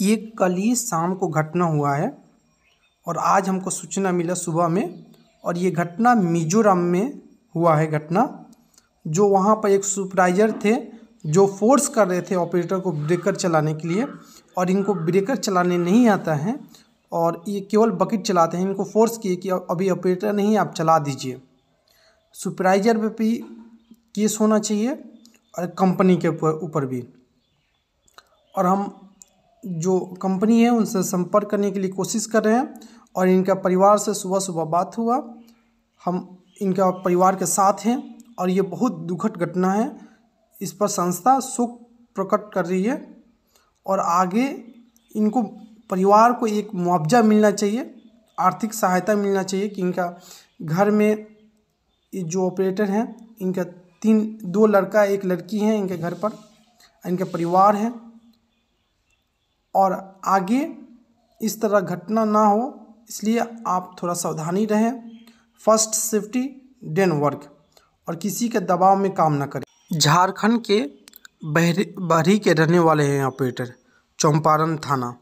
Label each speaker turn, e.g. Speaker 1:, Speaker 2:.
Speaker 1: ये कल ही शाम को घटना हुआ है और आज हमको सूचना मिला सुबह में और ये घटना मिजोरम में हुआ है घटना जो वहाँ पर एक सुपरवाइजर थे जो फोर्स कर रहे थे ऑपरेटर को ब्रेकर चलाने के लिए और इनको ब्रेकर चलाने नहीं आता है और ये केवल बकेट चलाते हैं इनको फोर्स किए कि अभी ऑपरेटर नहीं आप चला दीजिए सुपरवाइजर पे भी केस होना चाहिए और कंपनी के ऊपर भी और हम जो कंपनी है उनसे संपर्क करने के लिए कोशिश कर रहे हैं और इनका परिवार से सुबह सुबह बात हुआ हम इनका परिवार के साथ हैं और ये बहुत दुखद घटना है इस पर संस्था शोक प्रकट कर रही है और आगे इनको परिवार को एक मुआवजा मिलना चाहिए आर्थिक सहायता मिलना चाहिए कि इनका घर में जो ऑपरेटर हैं इनका तीन दो लड़का एक लड़की हैं इनके घर पर इनका परिवार हैं और आगे इस तरह घटना ना हो इसलिए आप थोड़ा सावधानी रहें फर्स्ट सेफ्टी डेन वर्क और किसी के दबाव में काम ना करें झारखंड के बहरी बहरी के रहने वाले हैं ऑपरेटर चंपारण थाना